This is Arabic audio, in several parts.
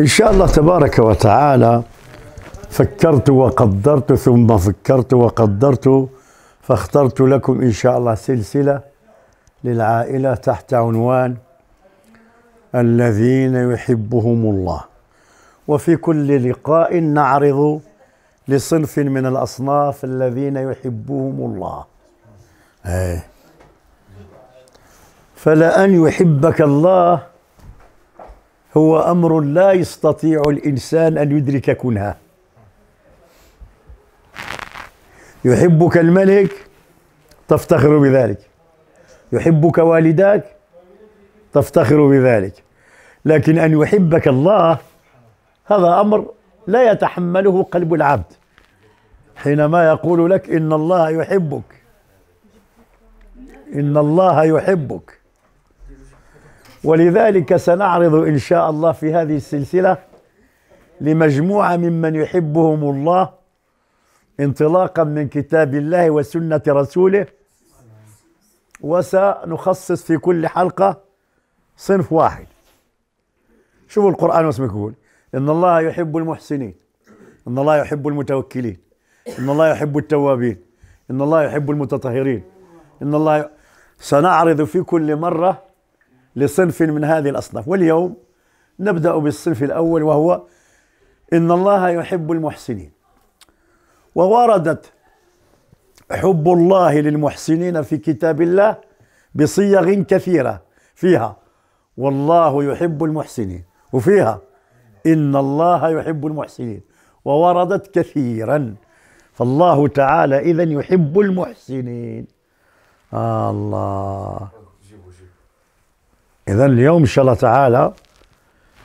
إن شاء الله تبارك وتعالى فكرت وقدرت ثم فكرت وقدرت فاخترت لكم إن شاء الله سلسلة للعائلة تحت عنوان الذين يحبهم الله وفي كل لقاء نعرض لصنف من الأصناف الذين يحبهم الله إيه. فلأن يحبك الله هو امر لا يستطيع الانسان ان يدرك كنهه يحبك الملك تفتخر بذلك يحبك والداك تفتخر بذلك لكن ان يحبك الله هذا امر لا يتحمله قلب العبد حينما يقول لك ان الله يحبك ان الله يحبك ولذلك سنعرض إن شاء الله في هذه السلسلة لمجموعة ممن يحبهم الله انطلاقا من كتاب الله وسنة رسوله وسنخصص في كل حلقة صنف واحد شوفوا القرآن واسمه يقول إن الله يحب المحسنين إن الله يحب المتوكلين إن الله يحب التوابين إن الله يحب المتطهرين إن الله ي... سنعرض في كل مرة لصنف من هذه الأصناف واليوم نبدأ بالصنف الأول وهو إن الله يحب المحسنين ووردت حب الله للمحسنين في كتاب الله بصيغ كثيرة فيها والله يحب المحسنين وفيها إن الله يحب المحسنين ووردت كثيرا فالله تعالى إذا يحب المحسنين آه الله إذا اليوم إن شاء الله تعالى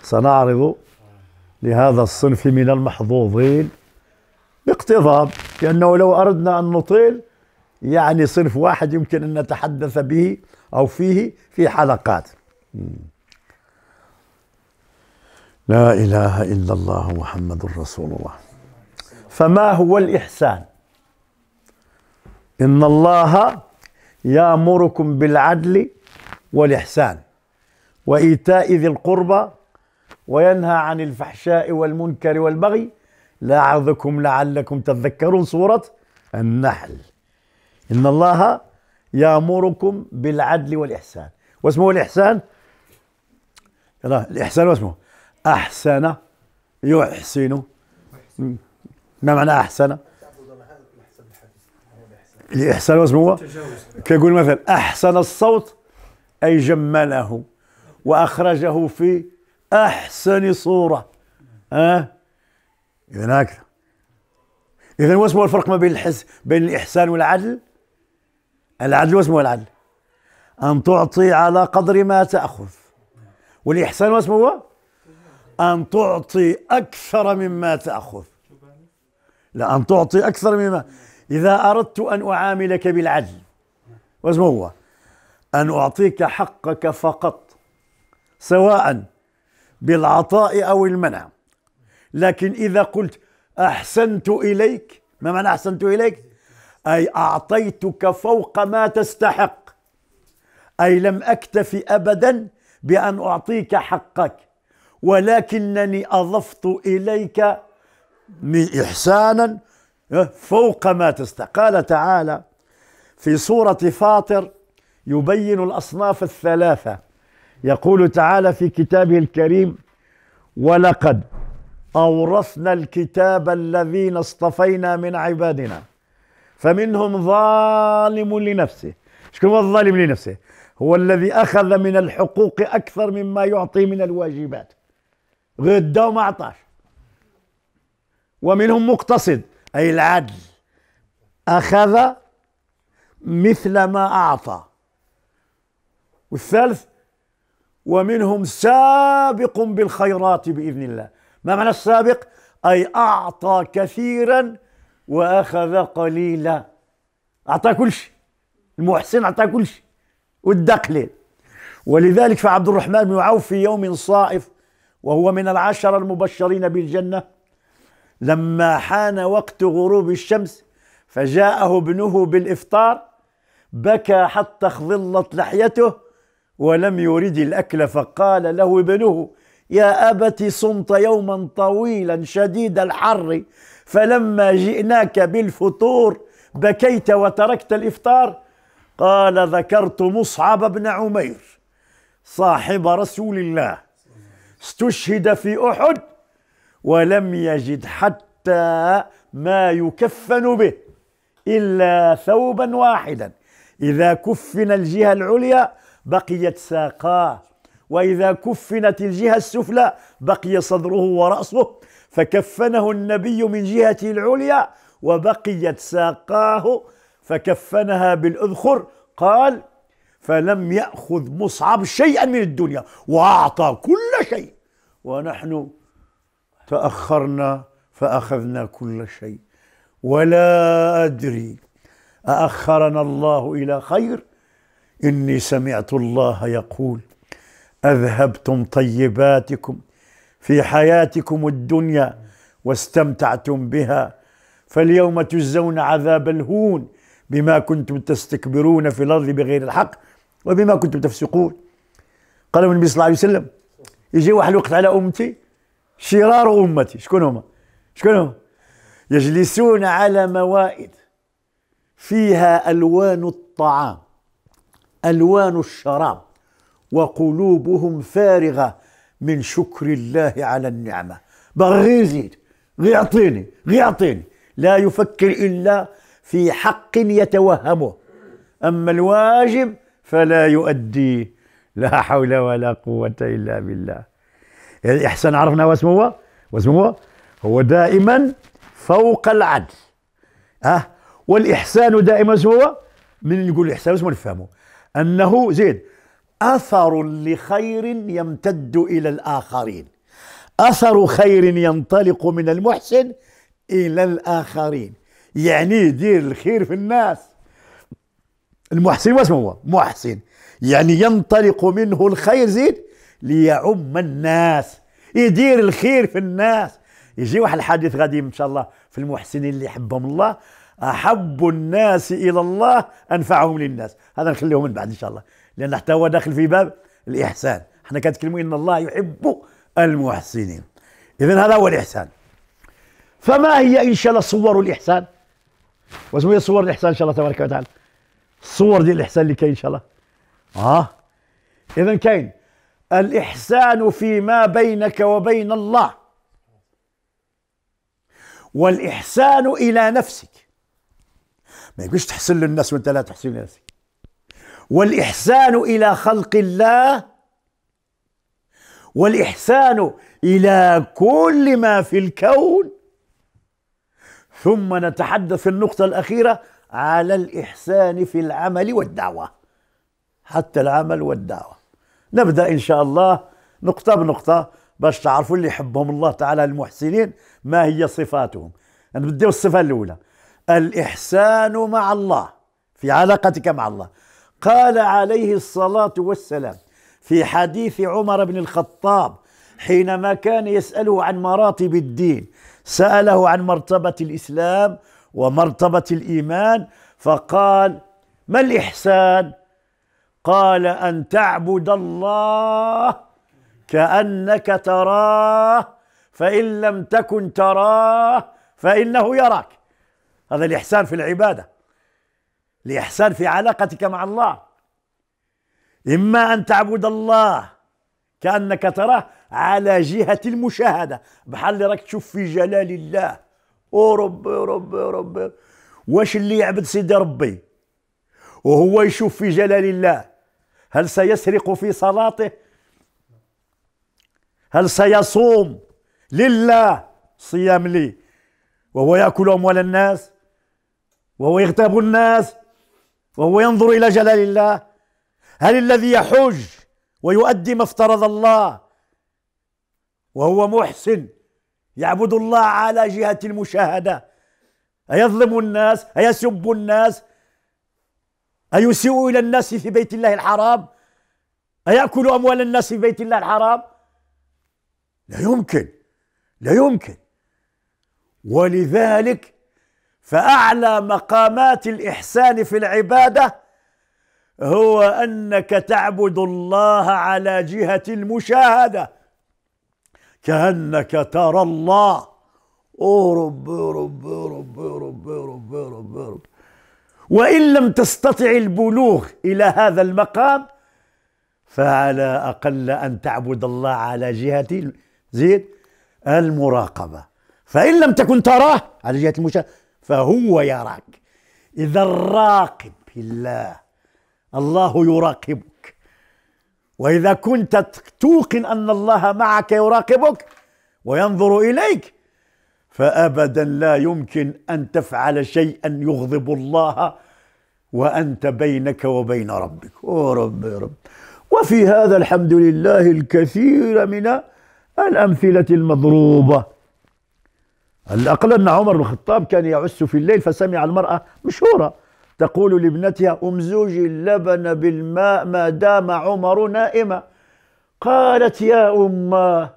سنعرض لهذا الصنف من المحظوظين باقتضاب لأنه لو أردنا أن نطيل يعني صنف واحد يمكن أن نتحدث به أو فيه في حلقات لا إله إلا الله محمد رسول الله فما هو الإحسان إن الله يأمركم بالعدل والإحسان وإيتاء ذي القربى وينهى عن الفحشاء والمنكر والبغي لاعظكم لعلكم تذكرون سورة النحل إن الله يأمركم بالعدل والإحسان واسمه الإحسان لا الإحسان واسمه أحسن يحسن ما معنى أحسن الإحسان واسمه هو كيقول مثلا أحسن الصوت أي جمله وأخرجه في أحسن صورة ها إذا هكذا إذا واسمه الفرق ما بين الحس بين الإحسان والعدل العدل واسمه العدل أن تعطي على قدر ما تأخذ والإحسان واسمه هو أن تعطي أكثر مما تأخذ لا أن تعطي أكثر مما إذا أردت أن أعاملك بالعدل واسمه هو أن أعطيك حقك فقط سواء بالعطاء أو المنع لكن إذا قلت أحسنت إليك ما معنى أحسنت إليك أي أعطيتك فوق ما تستحق أي لم أكتف أبدا بأن أعطيك حقك ولكنني أضفت إليك إحسانا اه، فوق ما تستحق قال تعالى في سورة فاطر يبين الأصناف الثلاثة يقول تعالى في كتابه الكريم ولقد أورثنا الكتاب الذين اصطفينا من عبادنا فمنهم ظالم لنفسه شكون هو الظالم لنفسه هو الذي أخذ من الحقوق أكثر مما يعطي من الواجبات غدا وما عطاش ومنهم مقتصد أي العدل أخذ مثل ما أعطى والثالث ومنهم سابق بالخيرات باذن الله ما معنى السابق اي اعطى كثيرا واخذ قليلا اعطى كل شيء المحسن اعطى كل شيء والدقلين ولذلك فعبد الرحمن بن عوف في يوم صائف وهو من العشرة المبشرين بالجنة لما حان وقت غروب الشمس فجاءه ابنه بالإفطار بكى حتى خضلت لحيته ولم يرد الأكل فقال له ابنه يا أبت صمت يوما طويلا شديد الحر فلما جئناك بالفطور بكيت وتركت الإفطار قال ذكرت مصعب بن عمير صاحب رسول الله استشهد في أحد ولم يجد حتى ما يكفن به إلا ثوبا واحدا إذا كفن الجهة العليا بقيت ساقاه وإذا كفنت الجهة السفلى بقي صدره ورأسه فكفنه النبي من جهة العليا وبقيت ساقاه فكفنها بالأذخر قال فلم يأخذ مصعب شيئا من الدنيا وأعطى كل شيء ونحن تأخرنا فأخذنا كل شيء ولا أدري أأخرنا الله إلى خير إني سمعت الله يقول أذهبتم طيباتكم في حياتكم الدنيا واستمتعتم بها فاليوم تجزون عذاب الهون بما كنتم تستكبرون في الأرض بغير الحق وبما كنتم تفسقون قالوا النبي صلى الله عليه وسلم يجي واحد الوقت على أمتي شرار أمتي شكون هما شكون هما يجلسون على موائد فيها ألوان الطعام الوان الشراب وقلوبهم فارغه من شكر الله على النعمه بغي يزيد غيعطيني غيعطيني لا يفكر الا في حق يتوهمه اما الواجب فلا يؤدي لا حول ولا قوه الا بالله الاحسان عرفنا واسمه هو واسمه هو هو دائما فوق العدل اه والاحسان دائما هو من يقول الاحسان اسمه نفهمه أنه زيد أثر لخير يمتد إلى الآخرين أثر خير ينطلق من المحسن إلى الآخرين يعني يدير الخير في الناس المحسن واسمه هو محسن يعني ينطلق منه الخير زيد ليعم الناس يدير الخير في الناس يجي واحد الحديث غادي ان شاء الله في المحسنين اللي يحبهم الله احب الناس الى الله انفعهم للناس هذا نخليه من بعد ان شاء الله لان حتى هو داخل في باب الاحسان احنا كنتكلموا ان الله يحب المحسنين اذا هذا هو الاحسان فما هي ان شاء الله صور الاحسان واسمه هي إيه صور الاحسان ان شاء الله تبارك وتعالى الصور ديال الاحسان اللي كاين ان شاء الله اه اذا كاين الاحسان فيما بينك وبين الله والاحسان الى نفسك ما يمكنش تحسن للناس وانت لا تحسن لنفسك والإحسان إلى خلق الله والإحسان إلى كل ما في الكون ثم نتحدث في النقطة الأخيرة على الإحسان في العمل والدعوة حتى العمل والدعوة نبدأ إن شاء الله نقطة بنقطة باش تعرفوا اللي يحبهم الله تعالى المحسنين ما هي صفاتهم نبدأ الصفة الأولى الإحسان مع الله في علاقتك مع الله قال عليه الصلاة والسلام في حديث عمر بن الخطاب حينما كان يسأله عن مراتب الدين سأله عن مرتبة الإسلام ومرتبة الإيمان فقال ما الإحسان؟ قال أن تعبد الله كأنك تراه فإن لم تكن تراه فإنه يراك هذا الإحسان في العبادة الإحسان في علاقتك مع الله إما أن تعبد الله كأنك تراه على جهة المشاهدة بحال راك تشوف في جلال الله أو ربي ربي ربي واش اللي يعبد سيدي ربي وهو يشوف في جلال الله هل سيسرق في صلاته هل سيصوم لله صيام لي وهو يأكل أموال الناس وهو يغتاب الناس وهو ينظر الى جلال الله هل الذي يحج ويؤدي ما افترض الله وهو محسن يعبد الله على جهه المشاهده ايظلم الناس ايسب الناس ايسيء الى الناس في بيت الله الحرام اياكل اموال الناس في بيت الله الحرام لا يمكن لا يمكن ولذلك فأعلى مقامات الإحسان في العبادة هو أنك تعبد الله على جهة المشاهدة كأنك ترى الله أو رب رب رب رب رب رب رب وإن لم تستطع البلوغ إلى هذا المقام فعلى أقل أن تعبد الله على جهة زيد المراقبة فإن لم تكن تراه على جهة المشاهدة فهو يراك إذا الراقب الله الله يراقبك وإذا كنت توقن أن الله معك يراقبك وينظر إليك فأبدا لا يمكن أن تفعل شيئا يغضب الله وأنت بينك وبين ربك أو رب يا رب وفي هذا الحمد لله الكثير من الأمثلة المضروبة الأقل أن عمر بن الخطاب كان يعس في الليل فسمع المرأة مشهورة تقول لابنتها أمزوجي اللبن بالماء ما دام عمر نائما قالت يا أمه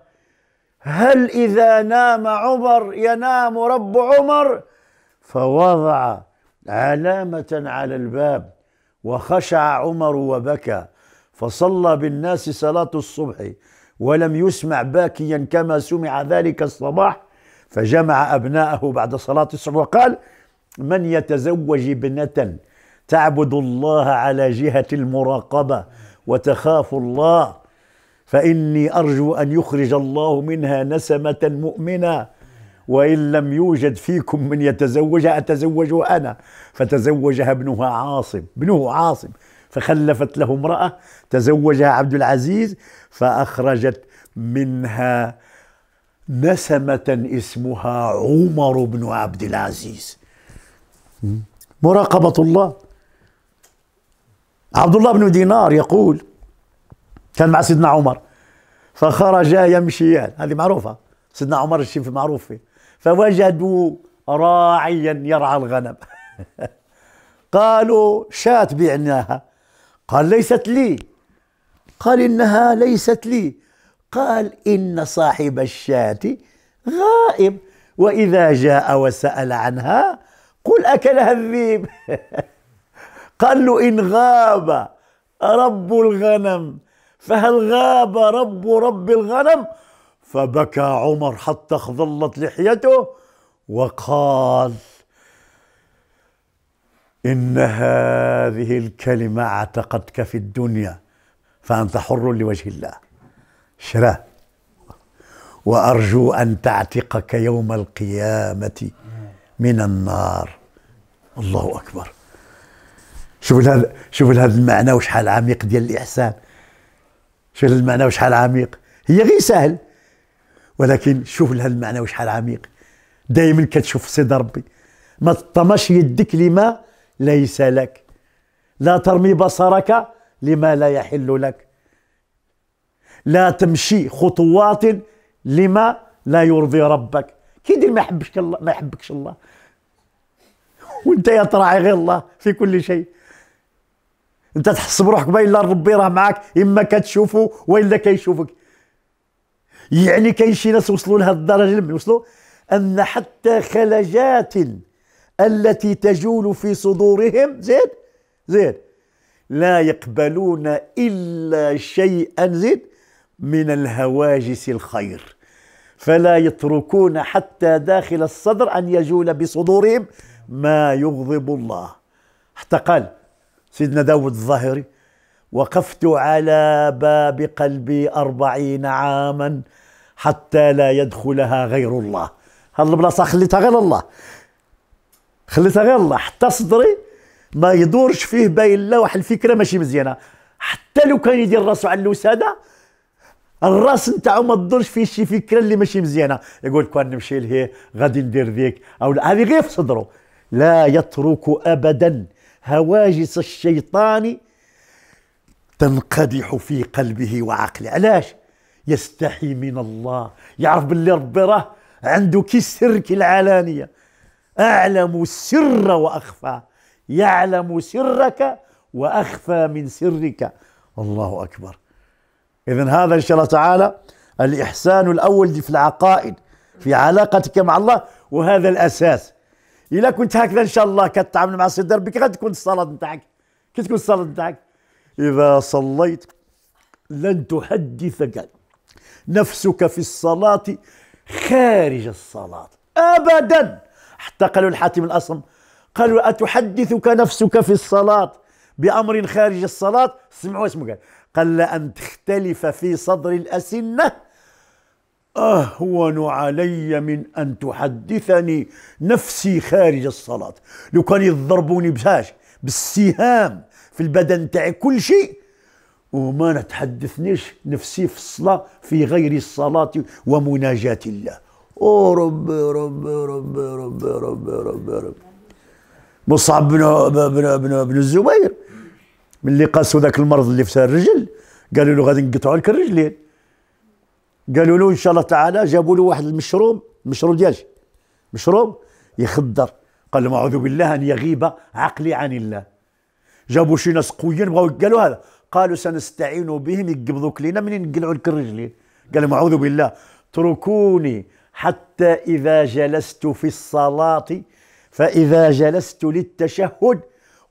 هل إذا نام عمر ينام رب عمر فوضع علامة على الباب وخشع عمر وبكى فصلى بالناس صلاة الصبح ولم يسمع باكيا كما سمع ذلك الصباح فجمع أبناءه بعد صلاة الصبح وقال من يتزوج ابنة تعبد الله على جهة المراقبة وتخاف الله فإني أرجو أن يخرج الله منها نسمة مؤمنة وإن لم يوجد فيكم من يتزوجها أتزوج أنا فتزوجها ابنها عاصم ابنه عاصم فخلفت له امرأة تزوجها عبد العزيز فأخرجت منها نسمة اسمها عمر بن عبد العزيز مراقبة الله عبد الله بن دينار يقول كان مع سيدنا عمر فخرج يمشيان هذه معروفة سيدنا عمر الشيء في معروف فيه فوجدوا راعيا يرعى الغنم قالوا شاة بعناها قال ليست لي قال إنها ليست لي قال إن صاحب الشاة غائب وإذا جاء وسأل عنها قل أكلها الذيب قال له إن غاب رب الغنم فهل غاب رب رب الغنم فبكى عمر حتى اخضلت لحيته وقال إن هذه الكلمة اعتقدك في الدنيا فأنت حر لوجه الله شراه وأرجو أن تعتقك يوم القيامة من النار الله أكبر شوف هذا شوف هذا المعنى وشحال عميق ديال الإحسان شوف هذا المعنى وشحال عميق هي غير سهل ولكن شوف هذا المعنى وشحال عميق دائما كتشوف سيد ربي ما تطمش يدك لما ليس لك لا ترمي بصرك لما لا يحل لك لا تمشي خطوات لما لا يرضي ربك كي يدير ما يحبش الله ما يحبكش الله وانت يا تراعي غير الله في كل شيء انت تحس بروحك بايلا ربي راه معاك اما كتشوفه والا كيشوفك يعني كاين شي ناس وصلوا لهذه الدرجه لما يوصلوا ان حتى خلجات التي تجول في صدورهم زيد زيد لا يقبلون الا شيئا زيد من الهواجس الخير فلا يتركون حتى داخل الصدر أن يجول بصدورهم ما يغضب الله حتى قال سيدنا داود الظاهري وقفت على باب قلبي أربعين عاما حتى لا يدخلها غير الله هاد البلاصة خليتها غير الله خليتها غير الله حتى صدري ما يدورش فيه باين لا واحد الفكرة ماشي مزيانة حتى لو كان يدير راسه على الوسادة الراس نتاعو ما تضرش فيه شي فكره اللي ماشي مزيانه يقول كون نمشي لهيه غادي ندير ذيك او هذه غير في صدره لا يترك ابدا هواجس الشيطان تنقدح في قلبه وعقله علاش يستحي من الله يعرف باللي ربي راه عنده كي السر كي العلانيه اعلم السر واخفى يعلم سرك واخفى من سرك الله اكبر إذا هذا إن شاء الله تعالى الإحسان الأول في العقائد في علاقتك مع الله وهذا الأساس إذا كنت هكذا إن شاء الله كتعامل مع سيدنا ربك تكون الصلاة نتاعك كي تكون الصلاة نتاعك إذا صليت لن تحدثك نفسك في الصلاة خارج الصلاة أبدا حتى قالوا الحاتم الأصم قالوا أتحدثك نفسك في الصلاة بأمر خارج الصلاة سمعوا اسمه قال قل أن تختلف في صدر الأسنة أهون آه، علي من أن تحدثني نفسي خارج الصلاة لو كان يضربوني بساش بالسهام في البدن تاعي كل شيء وما نتحدثنيش نفسي في الصلاة في غير الصلاة ومناجاة الله أو ربي ربي ربي ربي ربي ربي ربي مصعب بن بن بن, بن الزبير ملي قاسوا ذاك المرض اللي في الرجل قالوا له غادي نقطعوا لك الرجلين قالوا له ان شاء الله تعالى جابوا له واحد المشروم مشروم ديال مشروم يخدر قال لهم اعوذ بالله ان يغيب عقلي عن الله جابوا شي ناس قويين بغاو قالوا هذا قالوا سنستعين بهم يقبضوك لينا منين نقلعوا لك الرجلين قال لهم اعوذ بالله اتركوني حتى اذا جلست في الصلاه فاذا جلست للتشهد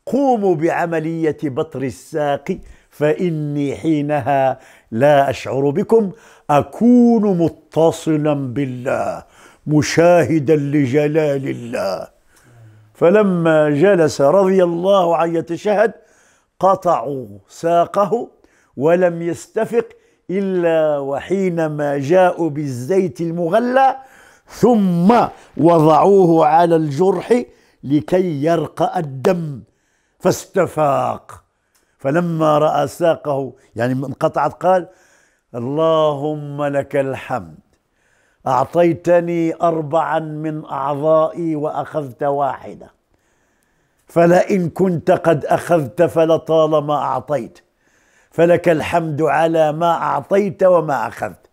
قوموا بعملية بطر الساق فإني حينها لا أشعر بكم أكون متصلا بالله مشاهدا لجلال الله فلما جلس رضي الله عنه يتشهد قطعوا ساقه ولم يستفق إلا وحينما جاءوا بالزيت المغلى ثم وضعوه على الجرح لكي يرقى الدم فاستفاق فلما رأى ساقه يعني انقطعت قال اللهم لك الحمد أعطيتني أربعا من أعضائي وأخذت واحدة فلئن كنت قد أخذت فلطالما أعطيت فلك الحمد على ما أعطيت وما أخذت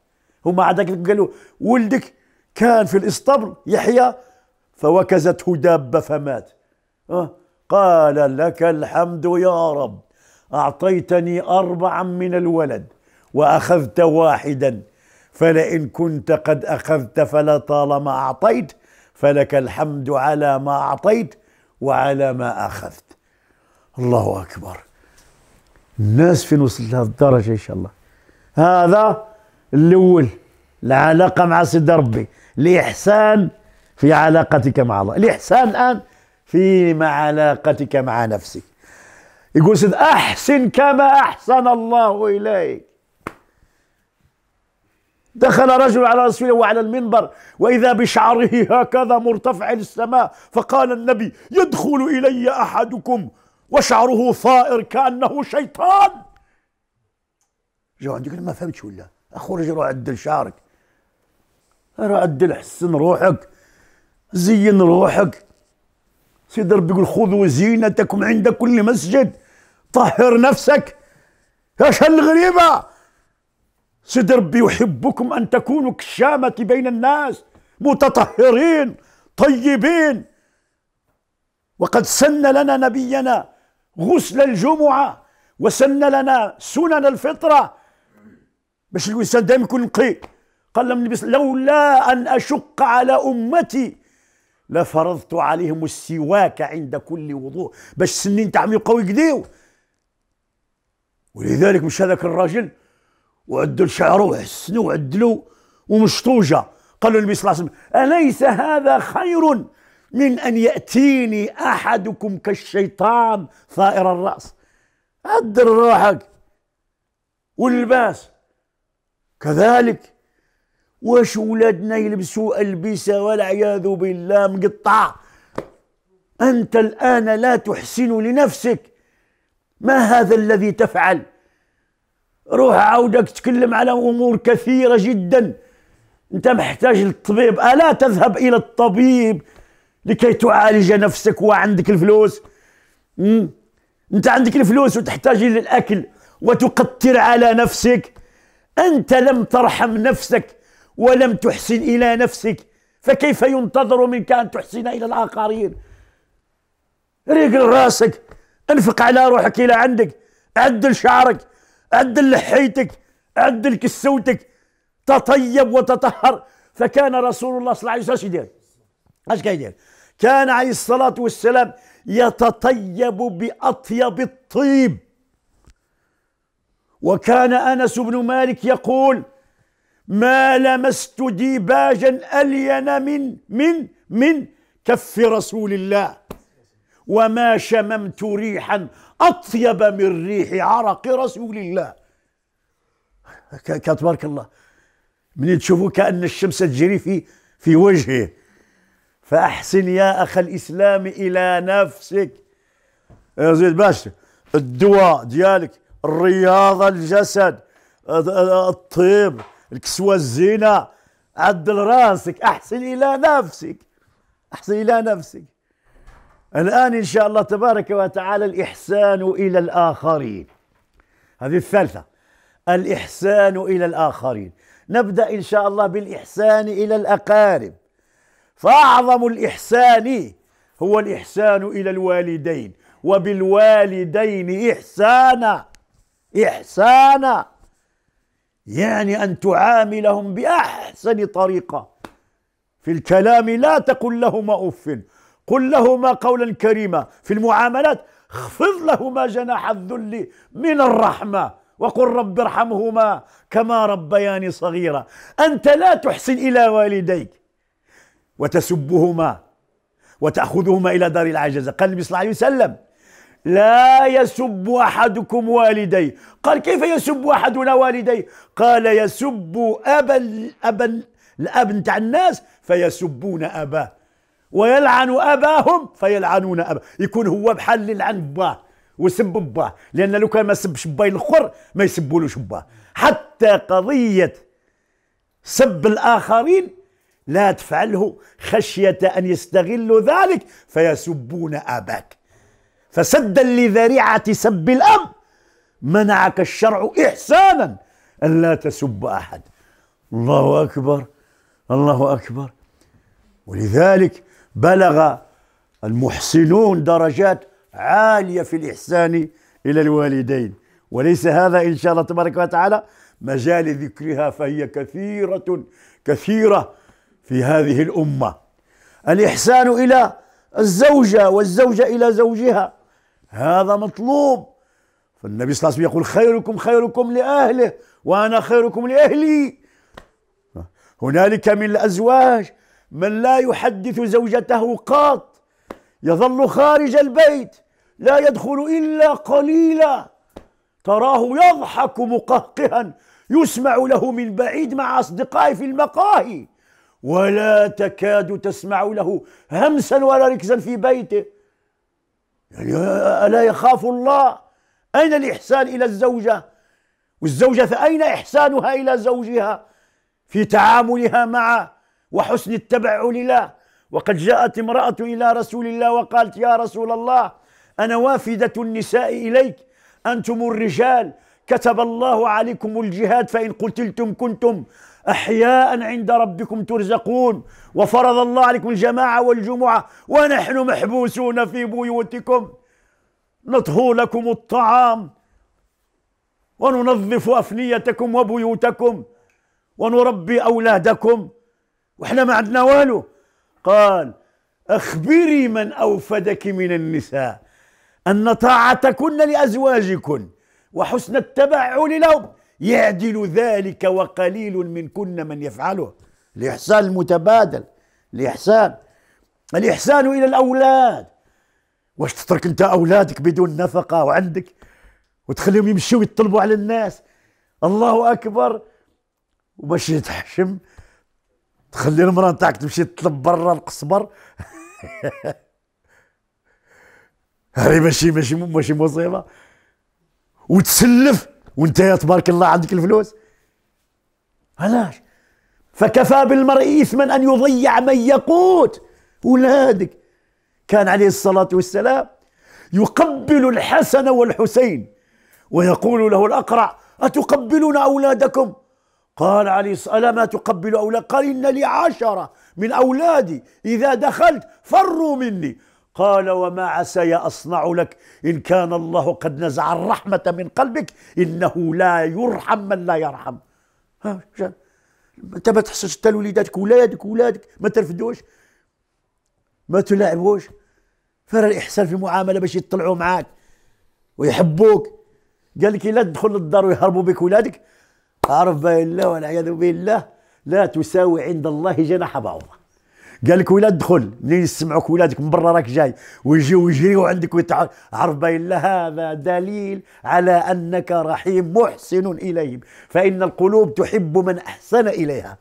هم عندك قالوا ولدك كان في الإسطبل يحيى فوكزته دابة فمات أه قال لك الحمد يا رب أعطيتني أربعا من الولد وأخذت واحدا فلئن كنت قد أخذت فلطالما أعطيت فلك الحمد على ما أعطيت وعلى ما أخذت الله أكبر الناس في نوصل لهذه الدرجة إن شاء الله هذا الأول العلاقة مع سيد ربي الإحسان في علاقتك مع الله الإحسان الآن في علاقتك مع نفسك يقول سيد أحسن كما أحسن الله إليك دخل رجل على رسول الله وعلى المنبر وإذا بشعره هكذا مرتفع للسماء فقال النبي يدخل إلي أحدكم وشعره ثائر كأنه شيطان جاو عندك ما فهمتش ولا أخرج روح عدل شعرك روح عدل حسن روحك زين روحك سيدي ربي يقول خذوا زينتكم عند كل مسجد طهر نفسك اش هالغريبه سيدي ربي يحبكم ان تكونوا كالشامه بين الناس متطهرين طيبين وقد سن لنا نبينا غسل الجمعه وسن لنا سنن الفطره باش الانسان دائما يكون نقي قال لهم لولا ان اشق على امتي لفرضت عليهم السواك عند كل وضوء باش السنين تاعهم يبقاو يقديو ولذلك مش هذاك الراجل وعدل شعره وحسنه وعدلو ومشطوجه قالوا النبي صلى الله عليه وسلم اليس هذا خير من ان ياتيني احدكم كالشيطان ثائر الراس عدل روحك واللباس كذلك واش ولادنا يلبسوا ألبسة والعياذ بالله مقطع أنت الآن لا تحسن لنفسك ما هذا الذي تفعل روح عودك تكلم على أمور كثيرة جدا أنت محتاج للطبيب ألا تذهب إلى الطبيب لكي تعالج نفسك وعندك الفلوس مم. أنت عندك الفلوس وتحتاج للأكل وتقتر على نفسك أنت لم ترحم نفسك ولم تحسن إلى نفسك فكيف ينتظر منك أن تحسن إلى الآخرين رجل راسك انفق على روحك إلى عندك عدل شعرك عدل لحيتك عدل كسوتك تطيب وتطهر فكان رسول الله صلى الله عليه وسلم اش يدير؟ اش كيدير؟ كان عليه الصلاه والسلام يتطيب باطيب الطيب وكان انس بن مالك يقول ما لمست ديباجا ألين من من من كف رسول الله وما شممت ريحا أطيب من ريح عرق رسول الله تبارك الله من تشوفوا كأن الشمس تجري في في وجهه فأحسن يا أخ الإسلام إلى نفسك يا زيد باش الدواء ديالك الرياضة الجسد الطيب الكسوة الزينة عدل راسك أحسن إلى نفسك أحسن إلى نفسك الآن إن شاء الله تبارك وتعالى الإحسان إلى الآخرين هذه الثالثة الإحسان إلى الآخرين نبدأ إن شاء الله بالإحسان إلى الأقارب فأعظم الإحسان هو الإحسان إلى الوالدين وبالوالدين إحسانا إحسانا يعني أن تعاملهم بأحسن طريقة في الكلام لا تقل لهما أف قل لهما قولا كريما في المعاملات اخفض لهما جناح الذل من الرحمة وقل رب ارحمهما كما ربياني صغيرا أنت لا تحسن إلى والديك وتسبهما وتأخذهما إلى دار العجزة قال النبي صلى الله عليه وسلم لا يسب أحدكم والديه قال كيف يسب أحدنا والديه قال يسب أبا أبا الأب نتاع الناس فيسبون أباه ويلعن أباهم فيلعنون أباه يكون هو بحال اللي لعن باه وسب باه لأن لو كان ما سبش باي الاخر ما يسبولوش باه حتى قضية سب الآخرين لا تفعله خشية أن يستغلوا ذلك فيسبون أباك فسدا لذريعة سب الأب منعك الشرع إحسانا ألا تسب أحد الله أكبر الله أكبر ولذلك بلغ المحسنون درجات عالية في الإحسان إلى الوالدين وليس هذا إن شاء الله تبارك وتعالى مجال ذكرها فهي كثيرة كثيرة في هذه الأمة الإحسان إلى الزوجة والزوجة إلى زوجها هذا مطلوب فالنبي صلى الله عليه وسلم يقول خيركم خيركم لأهله وأنا خيركم لأهلي هنالك من الأزواج من لا يحدث زوجته قط يظل خارج البيت لا يدخل إلا قليلا تراه يضحك مقهقها يسمع له من بعيد مع أصدقائه في المقاهي ولا تكاد تسمع له همسا ولا ركزا في بيته يعني آه، ألا يخاف الله أين الإحسان إلى الزوجة والزوجة أين إحسانها إلى زوجها في تعاملها معه وحسن التبعل له وقد جاءت امرأة إلى رسول الله وقالت يا رسول الله أنا وافدة النساء إليك أنتم الرجال كتب الله عليكم الجهاد فإن قتلتم كنتم أحياء عند ربكم ترزقون وفرض الله عليكم الجماعة والجمعة ونحن محبوسون في بيوتكم نطهو لكم الطعام وننظف أفنيتكم وبيوتكم ونربي أولادكم وإحنا ما عندنا والو قال أخبري من أوفدك من النساء أن طاعتكن لأزواجكن وحسن التبعل لهم يعدل ذلك وقليل من كنا من يفعله الإحسان المتبادل الإحسان الإحسان إلى الأولاد واش تترك أنت أولادك بدون نفقة وعندك وتخليهم يمشوا ويطلبوا على الناس الله أكبر وباش يتحشم تخلي المرأة نتاعك تمشي تطلب برا القصبر هذه ماشي ماشي ماشي مصيبة وتسلف وانت يا تبارك الله عندك الفلوس علاش فكفى بالمرء إثما أن يضيع من يقوت أولادك كان عليه الصلاة والسلام يقبل الحسن والحسين ويقول له الأقرع أتقبلون أولادكم قال عليه الصلاة ما تقبل أولاد قال إن لي عشرة من أولادي إذا دخلت فروا مني قال وما عسى أصنع لك إن كان الله قد نزع الرحمة من قلبك إنه لا يرحم من لا يرحم ها انت ما تحسش حتى لوليداتك ولادك ولادك ما ترفدوش ما تلاعبوش فرا الاحسان في المعامله باش يطلعوا معاك ويحبوك قال لك لا تدخل للدار ويهربوا بك ولادك اعرف بالله والعياذ بالله لا تساوي عند الله جناح بعوضه قال لك ولاد دخل منين يسمعوك ولادك من برا راك جاي ويجيو ويجريو عندك ويتعرف باين هذا دليل على انك رحيم محسن اليهم فان القلوب تحب من احسن اليها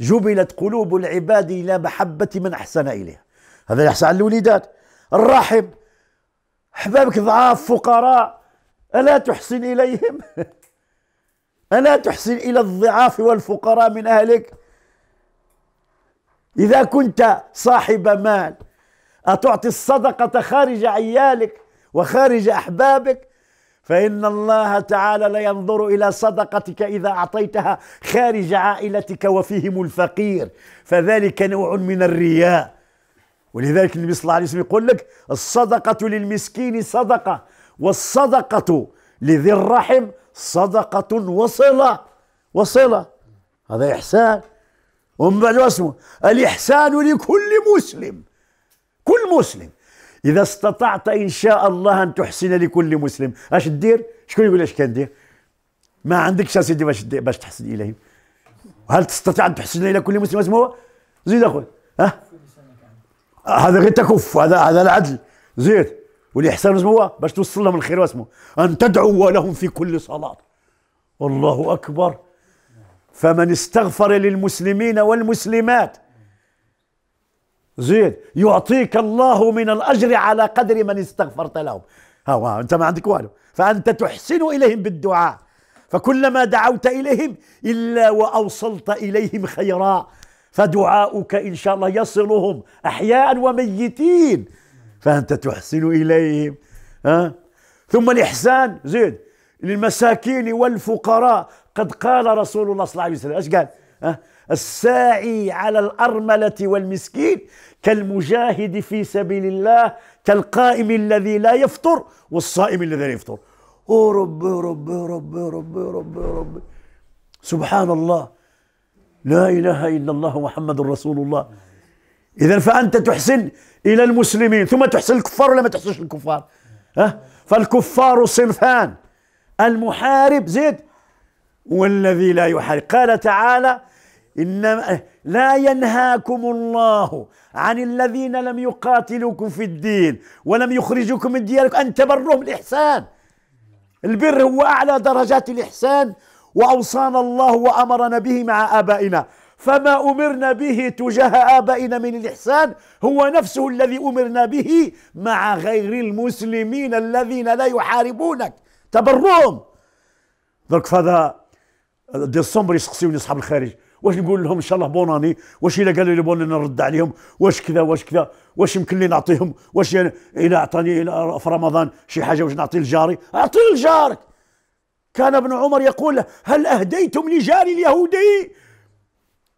جبلت قلوب العباد الى محبه من احسن اليها هذا يحصل على الوليدات الرحم احبابك ضعاف فقراء الا تحسن اليهم الا تحسن الى الضعاف والفقراء من اهلك إذا كنت صاحب مال أتعطي الصدقة خارج عيالك وخارج أحبابك فإن الله تعالى لا ينظر إلى صدقتك إذا أعطيتها خارج عائلتك وفيهم الفقير فذلك نوع من الرياء ولذلك النبي صلى الله عليه وسلم يقول لك الصدقة للمسكين صدقة والصدقة لذي الرحم صدقة وصلة وصلة هذا إحسان ومن بعد اسمه الإحسان لكل مسلم كل مسلم إذا استطعت إن شاء الله أن تحسن لكل مسلم أش تدير؟ شكون يقول اش كندير؟ ما عندكش سيدي باش باش تحسن إليهم هل تستطيع أن تحسن إلى كل مسلم اسمه هو؟ زيد أخوي ها؟ هذا غير تكف هذا هذا العدل زيد والإحسان اسمه هو باش توصل لهم الخير اسمه أن تدعو لهم في كل صلاة والله أكبر فمن استغفر للمسلمين والمسلمات زيد يعطيك الله من الأجر على قدر من استغفرت لهم ها أنت ما عندك والو فأنت تحسن إليهم بالدعاء فكلما دعوت إليهم إلا وأوصلت إليهم خيرا فدعاؤك إن شاء الله يصلهم أحياء وميتين فأنت تحسن إليهم ها ثم الإحسان زيد للمساكين والفقراء قد قال رسول الله صلى الله عليه وسلم اش قال أه؟ الساعي على الأرملة والمسكين كالمجاهد في سبيل الله كالقائم الذي لا يفطر والصائم الذي لا يفطر أو ربي ربي ربي ربي ربي ربي سبحان الله لا إله إلا الله محمد رسول الله إذا فأنت تحسن إلى المسلمين ثم تحسن الكفار ولا ما تحسنش الكفار ها أه؟ فالكفار صنفان المحارب زيد والذي لا يحارب قال تعالى إنما لا ينهاكم الله عن الذين لم يقاتلوكم في الدين ولم يخرجوكم من دياركم أن تبرهم الإحسان البر هو أعلى درجات الإحسان وأوصانا الله وأمرنا به مع آبائنا فما أمرنا به تجاه آبائنا من الإحسان هو نفسه الذي أمرنا به مع غير المسلمين الذين لا يحاربونك تبرهم ذلك فذا ديسمبر يسقسيوني اصحاب الخارج واش نقول لهم ان شاء الله بوناني واش الا قالوا لي بوناني نرد عليهم واش كذا واش كذا واش يمكن لي نعطيهم واش يعني الا اعطاني في رمضان شي حاجه واش نعطي لجاري اعطي لجارك كان ابن عمر يقول هل اهديتم لجاري اليهودي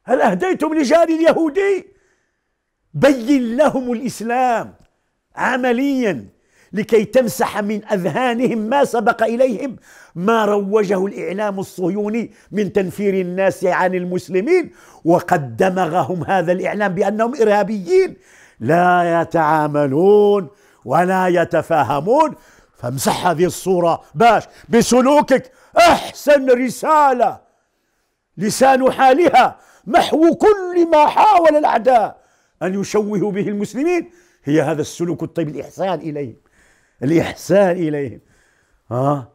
هل اهديتم لجاري اليهودي بين لهم الاسلام عمليا لكي تمسح من اذهانهم ما سبق اليهم ما روجه الاعلام الصهيوني من تنفير الناس عن المسلمين وقد دمغهم هذا الاعلام بانهم ارهابيين لا يتعاملون ولا يتفاهمون فامسح هذه الصوره باش بسلوكك احسن رساله لسان حالها محو كل ما حاول الاعداء ان يشوهوا به المسلمين هي هذا السلوك الطيب الاحسان اليهم الإحسان إليهم ها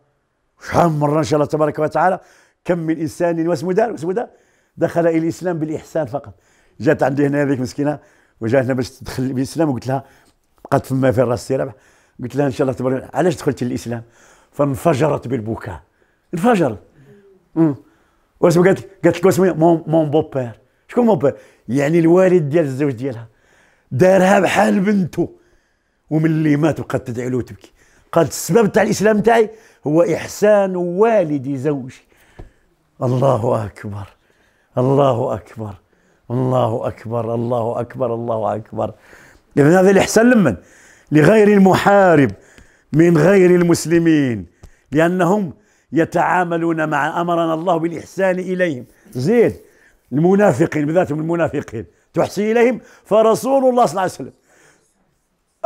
شحال مرة إن شاء الله تبارك وتعالى كم من إنسان واسمه دار واسمه دار دخل إلى الإسلام بالإحسان فقط جات عندي هنا هذيك مسكينة وجات هنا باش تدخل بالإسلام وقلت لها بقات فما في راس رابح قلت لها إن شاء الله تبارك علاش دخلت للإسلام فانفجرت بالبكاء انفجرت واسمه قالت قالت لك واسمه مون بوبير شكون مون بير يعني الوالد ديال الزوج ديالها دارها بحال بنته ومن اللي مات بقات تدعي له وتبكي قالت السبب تاع الاسلام تاعي هو احسان والدي زوجي الله اكبر الله اكبر الله اكبر الله اكبر الله اكبر اذا هذا الاحسان لمن لغير المحارب من غير المسلمين لانهم يتعاملون مع امرنا الله بالاحسان اليهم زيد المنافقين بذاتهم المنافقين تحسن اليهم فرسول الله صلى الله عليه وسلم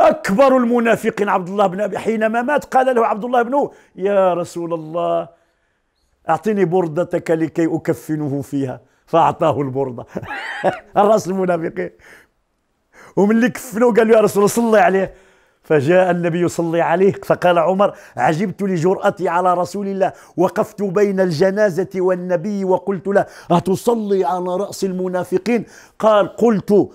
أكبر المنافقين عبد الله بن أبي حينما مات قال له عبد الله بن يا رسول الله أعطني بردتك لكي أكفنه فيها فأعطاه البردة الرأس المنافقين ومن اللي كفنوه قال له يا رسول الله صلي عليه فجاء النبي يصلي عليه فقال عمر عجبت لجرأتي على رسول الله وقفت بين الجنازة والنبي وقلت له أتصلي على رأس المنافقين قال قلت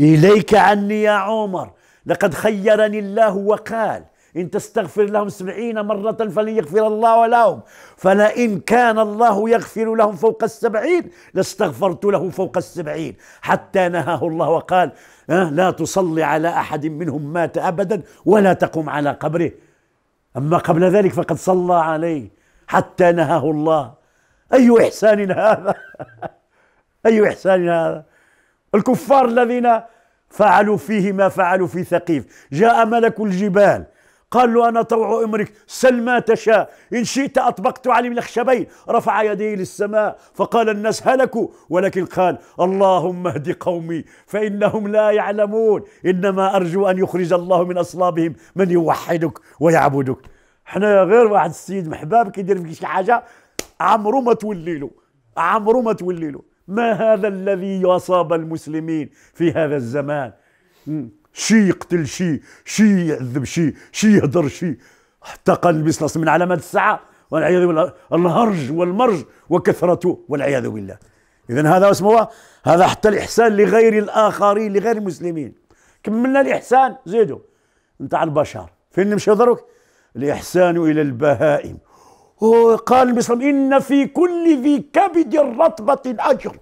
إليك عني يا عمر لقد خيرني الله وقال إن تستغفر لهم سبعين مرة فلن يغفر الله لهم فلئن كان الله يغفر لهم فوق السبعين لاستغفرت له فوق السبعين حتى نهاه الله وقال أه، لا تصلي على أحد منهم مات أبدا ولا تقوم على قبره أما قبل ذلك فقد صلى عليه حتى نهاه الله أي إحسان هذا أي إحسان هذا الكفار الذين فعلوا فيه ما فعلوا في ثقيف جاء ملك الجبال قال له أنا طوع أمرك سل ما تشاء إن شئت أطبقت علي من الخشبين رفع يديه للسماء فقال الناس هلكوا ولكن قال اللهم اهد قومي فإنهم لا يعلمون إنما أرجو أن يخرج الله من أصلابهم من يوحدك ويعبدك احنا غير واحد السيد محباب كيدير فيك شي حاجة عمرو ما تولي له عمرو ما تولي له ما هذا الذي أصاب المسلمين في هذا الزمان شي يقتل شي شي يعذب شي شي يهدر شي حتى قال البسلس من علامات الساعة والعياذ بالله الهرج والمرج وكثرته والعياذ بالله إذا هذا اسمه هذا حتى الإحسان لغير الآخرين لغير المسلمين كملنا الإحسان زيدوا نتاع البشر فين نمشي دروك الإحسان إلى البهائم قال النبي إن في كل ذي كبد رطبة أجر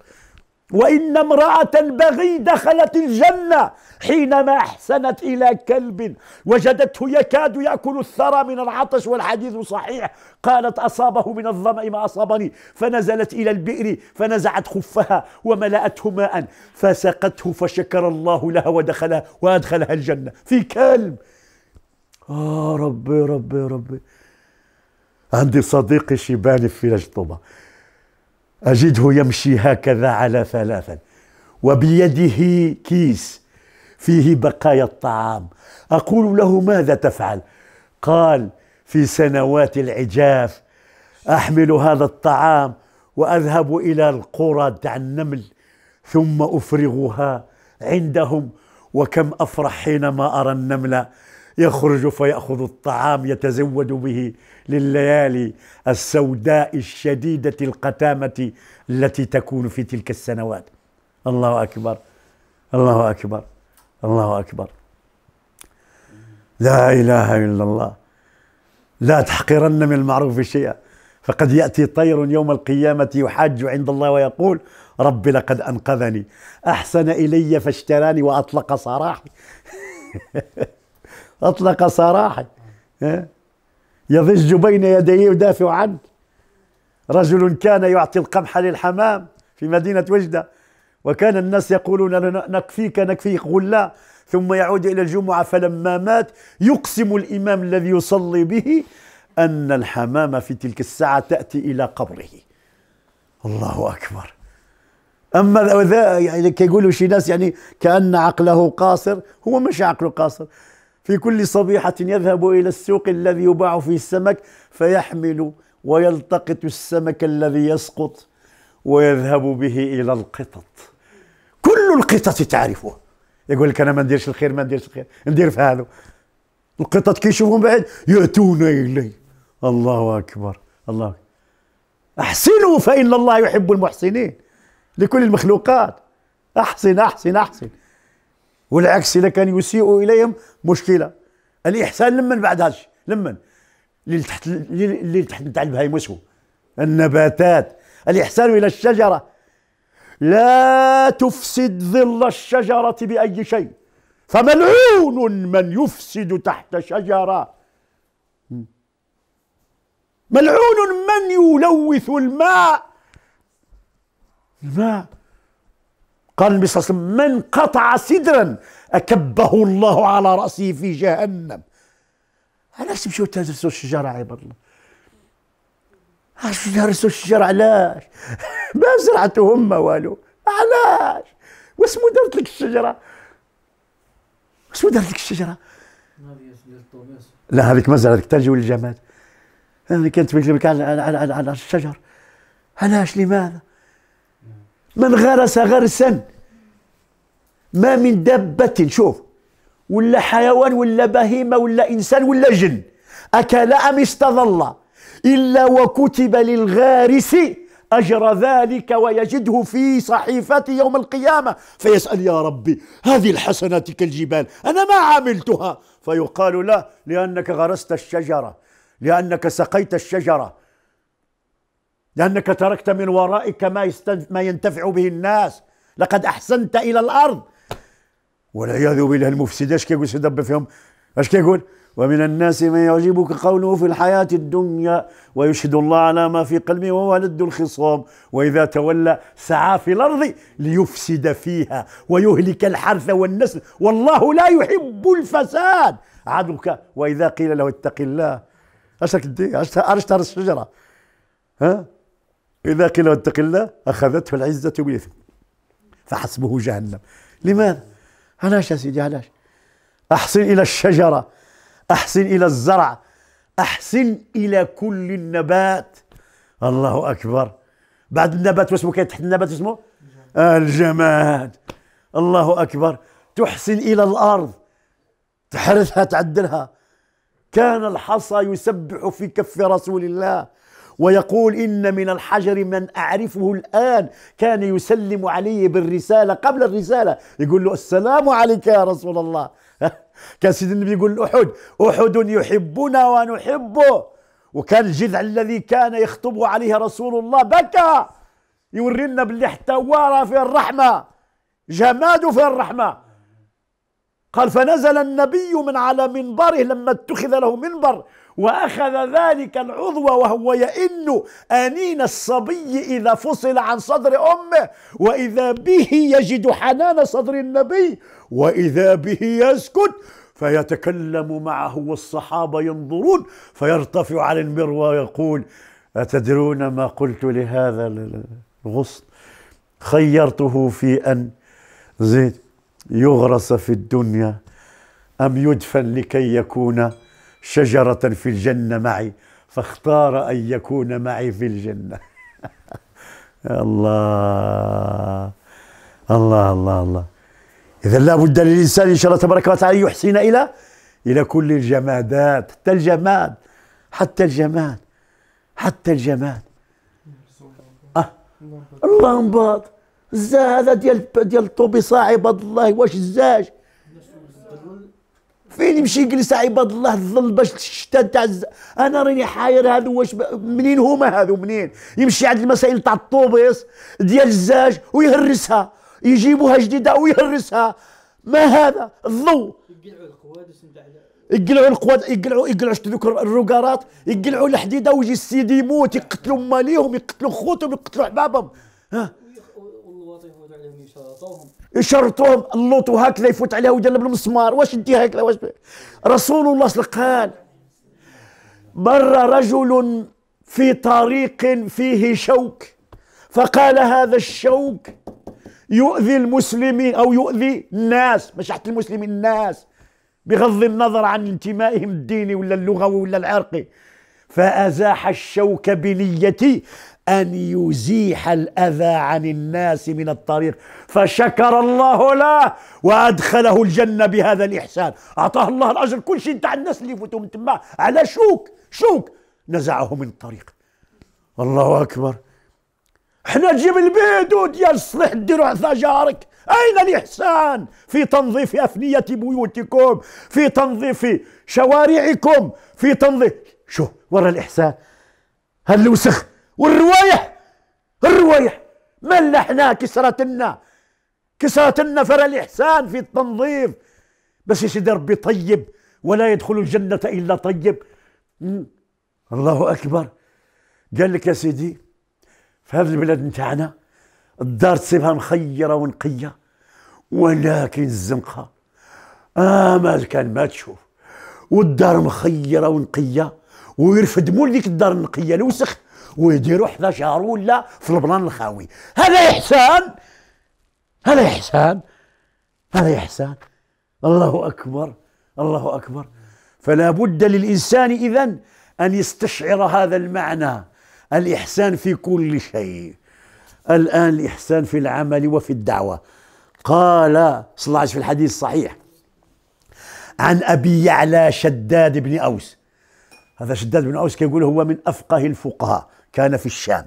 وإن امرأة بغي دخلت الجنة حينما أحسنت إلى كلب وجدته يكاد يأكل الثرى من العطش والحديث صحيح قالت أصابه من الظمأ ما أصابني فنزلت إلى البئر فنزعت خفها وملأته ماء فسقته فشكر الله لها ودخلها وأدخلها الجنة في كلب آه ربي ربي ربي عندي صديقي شيباني في لجطوبة أجده يمشي هكذا على ثلاثة وبيده كيس فيه بقايا الطعام أقول له ماذا تفعل قال في سنوات العجاف أحمل هذا الطعام وأذهب إلى القرى تاع النمل ثم أفرغها عندهم وكم أفرح حينما أرى النملة يخرج فيأخذ الطعام يتزود به لليالي السوداء الشديدة القتامة التي تكون في تلك السنوات الله أكبر الله أكبر الله أكبر لا إله إلا الله لا تحقرن من المعروف شيئا فقد يأتي طير يوم القيامة يحاج عند الله ويقول رب لقد أنقذني أحسن إلي فاشتراني وأطلق سراحي أطلق سراحي يضج بين يديه يدافع عنه رجل كان يعطي القمح للحمام في مدينة وجدة وكان الناس يقولون نكفيك نكفيك غلا ثم يعود إلى الجمعة فلما مات يقسم الإمام الذي يصلي به أن الحمامة في تلك الساعة تأتي إلى قبره الله أكبر أما ذا يعني كيقولوا شي ناس يعني كأن عقله قاصر هو مش عقله قاصر في كل صبيحة يذهب إلى السوق الذي يباع فيه السمك فيحمل ويلتقط السمك الذي يسقط ويذهب به إلى القطط كل القطط تعرفه يقول لك أنا ما نديرش الخير ما نديرش الخير ندير في هذا القطط كي يشوفهم بعيد يأتون إلي الله أكبر الله أكبر. أحسنوا فإن الله يحب المحسنين لكل المخلوقات أحسن أحسن أحسن والعكس اذا كان يسيء اليهم مشكله الاحسان لمن بعد هذا الشيء لمن اللي تحت اللي تحت نتاع البهايم هو النباتات الاحسان الى الشجره لا تفسد ظل الشجره باي شيء فملعون من يفسد تحت شجره ملعون من يلوث الماء الماء قال النبي صلى الله عليه وسلم من قطع سدرا أكبه الله على رأسه في جهنم علاش تمشيو تهرسوا الشجرة عباد الله علاش تهرسوا الشجرة علاش ما زرعتوا هما والو علاش واسمو دارت لك الشجرة واسمو دارت لك الشجرة لا هذيك ما هذيك ترجو للجماد انا كنت لك على, على, على الشجر علاش لماذا من غرس غرسا ما من دابة شوف ولا حيوان ولا بهيمة ولا إنسان ولا جن أكل أم استظل إلا وكتب للغارس أجر ذلك ويجده في صحيفة يوم القيامة فيسأل يا ربي هذه الحسنات كالجبال أنا ما عملتها فيقال لا لأنك غرست الشجرة لأنك سقيت الشجرة لأنك تركت من ورائك ما, يستنف... ما ينتفع به الناس لقد أحسنت إلى الأرض والعياذ بالله المفسد اش كيقول سيد دبي فيهم اش كيقول ومن الناس من يعجبك قوله في الحياة الدنيا ويشهد الله على ما في قلبه وهو لد الخصام وإذا تولى سعى في الأرض ليفسد فيها ويهلك الحرث والنسل والله لا يحب الفساد عدوك وإذا قيل له اتق الله اش راك اش الشجرة ها إذا قيل واتق الله أخذته العزة بالإثم فحسبه جهنم لماذا؟ علاش يا سيدي علاش؟ أحسن إلى الشجرة أحسن إلى الزرع أحسن إلى كل النبات الله أكبر بعد النبات واسمه كاين تحت النبات اسمه الجماد الله أكبر تحسن إلى الأرض تحرثها تعدلها كان الحصى يسبح في كف رسول الله ويقول إن من الحجر من أعرفه الآن كان يسلم عليه بالرسالة قبل الرسالة يقول له السلام عليك يا رسول الله كان سيد النبي يقول أحد أحد يحبنا ونحبه وكان الجذع الذي كان يخطب عليه رسول الله بكى يورينا باللي حتى في فيه الرحمة جماده فيه الرحمة قال فنزل النبي من على منبره لما اتخذ له منبر وأخذ ذلك العضو وهو يئن أنين الصبي إذا فصل عن صدر أمه وإذا به يجد حنان صدر النبي وإذا به يسكت فيتكلم معه والصحابة ينظرون فيرتفع على المروى ويقول أتدرون ما قلت لهذا الغصن خيرته في أن زيد يغرس في الدنيا أم يدفن لكي يكون شجرة في الجنة معي فاختار أن يكون معي في الجنة الله الله الله الله إذا لا بد للإنسان إن شاء الله تبارك وتعالى يحسن إلى إلى كل الجمادات حتى الجماد حتى الجماد حتى الجماد أه انباط الزا هذا ديال ديال الطوبيصه عباد الله واش الزاج فين يمشي يجلس عباد الله الظل باش الشتاء تاع انا راني حاير هذو واش منين هما هذو منين يمشي عند المسائل تاع الطوبيس ديال الزاج ويهرسها يجيبوها جديده ويهرسها ما هذا الضو يقلعوا يقلعوا القواد يقلعوا يقلعوا شتو ذوك الروكارات يقلعوا الحديده ويجي السيد يموت يقتلوا ماليهم يقتلوا خوتهم يقتلوا احبابهم ها شرطوهم شرطوهم اللوطو هكذا يفوت عليها ويجلب المسمار واش انت هكذا واش رسول الله صلى الله قال مر رجل في طريق فيه شوك فقال هذا الشوك يؤذي المسلمين او يؤذي الناس مش حتى المسلمين الناس بغض النظر عن انتمائهم الديني ولا اللغوي ولا العرقي فأزاح الشوك بنيتي أن يزيح الأذى عن الناس من الطريق فشكر الله له وأدخله الجنة بهذا الإحسان أعطاه الله الأجر كل شيء تاع الناس اللي فوتوا من تما على شوك شوك نزعه من الطريق الله أكبر احنا جيب البيت وديال الصلح ديروا على جارك أين الإحسان في تنظيف أفنية بيوتكم في تنظيف شوارعكم في تنظيف شوف ورا الإحسان هالوسخ والروايح الروايح ملحنا كسرتنا كسرتنا فرا الإحسان في التنظيف بس يا سيدي ربي طيب ولا يدخل الجنة إلا طيب الله أكبر قال لك يا سيدي في هذه البلاد نتاعنا الدار تصيبها مخيرة ونقية ولكن الزنقة آه ما كان ما تشوف والدار مخيرة ونقية ويرفد مول ديك الدار النقيه الوسخ ويديروا حدا شهر ولا في البلان الخاوي هذا احسان هذا احسان هذا احسان الله اكبر الله اكبر فلا بد للانسان اذا ان يستشعر هذا المعنى الاحسان في كل شيء الان الاحسان في العمل وفي الدعوه قال صلى الله عليه وسلم في الحديث الصحيح عن ابي يعلى شداد بن اوس هذا شداد بن أوس كيقول هو من أفقه الفقهاء كان في الشام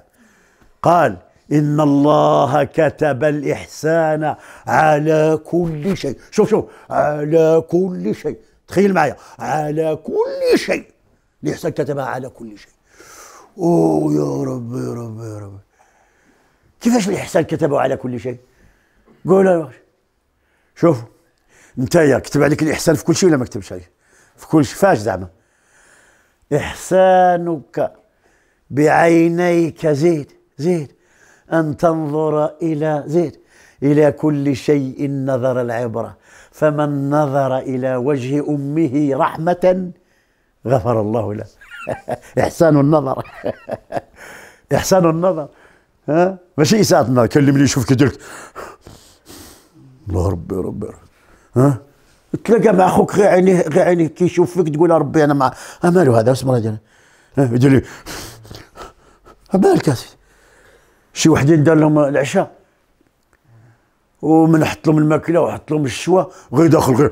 قال إن الله كتب الإحسان على كل شيء شوف شوف على كل شيء تخيل معايا على كل شيء الإحسان كتبها على كل شيء أوه يا رب يا رب يا رب كيفاش الإحسان كتبه على كل شيء قول شوف انت يا كتب عليك الإحسان في كل شيء ولا ما كتبش عليك في كل شيء فاش زعما إحسانك بعينيك زيد زيد أن تنظر إلى زيد إلى كل شيء نظر العبرة فمن نظر إلى وجه أمه رحمة غفر الله له إحسان النظر إحسان النظر ها ماشي إساءة النظر كلمني شوف كده الله ربي ربي, ربي. ها تلاقى مع اخوك غير عينيه غير عينيه كيشوف فيك تقول ربي انا مع أه، مالو هذا اسمه راه يقول لي أه، مالك اسيدي شي وحدين دار لهم العشاء ومن حط لهم الماكله وحط لهم الشوا غير داخل غير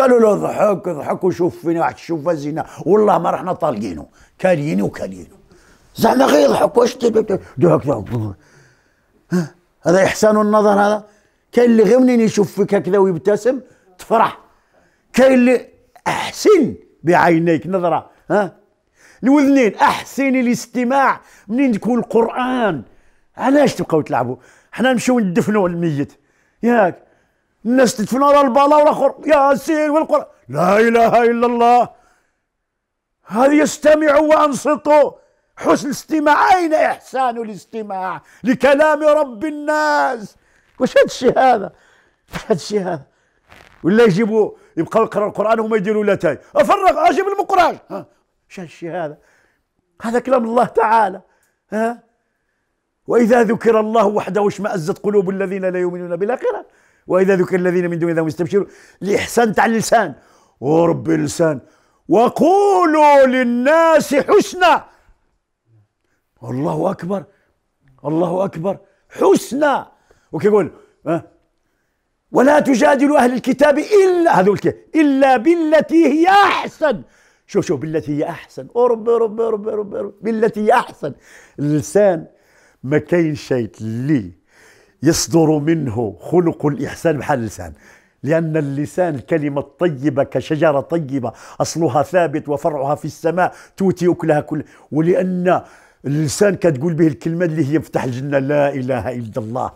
قالوا له ضحك ضحك وشوف فينا واحد الشوفه زينه والله ما رحنا طالقينه كاليني وكاليينه زعما غير يضحك واش ضحك ضحك أه، هذا احسان النظر هذا كاين اللي غير منين يشوف فيك هكذا ويبتسم تفرح كاين اللي احسن بعينيك نظره ها الوذنين احسن الاستماع منين تكون القران علاش تبقاو تلعبوا حنا نمشيو ندفنوا الميت ياك الناس تدفنوا على البالا والاخر ياسين والقران لا اله الا الله هذه استمعوا وانصتوا حسن الاستماع اين احسان الاستماع لكلام رب الناس واش هذا الشيء هذا واش هذا الشيء هذا ولا يجيبوا يبقى يقرا القران وما يديروا لا تاي افرغ اجيب المقراج ها الشيء هذا هذا كلام الله تعالى ها واذا ذكر الله وحده اشمأزت قلوب الذين لا يؤمنون بالاخره واذا ذكر الذين من دون الله مستبشرون الاحسان تاع اللسان ورب اللسان وقولوا للناس حسنى الله اكبر الله اكبر حسنى وكيقول أه ولا تجادلوا أهل الكتاب إلا هذول إلا بالتي هي أحسن شوف شوف بالتي هي أحسن أرب أرب أرب أرب, بالتي هي أحسن اللسان ما كاين شيء اللي يصدر منه خلق الإحسان بحال اللسان لأن اللسان الكلمة الطيبة كشجرة طيبة أصلها ثابت وفرعها في السماء تؤتي أكلها كل ولأن اللسان كتقول به الكلمة اللي هي مفتاح الجنة لا إله إلا الله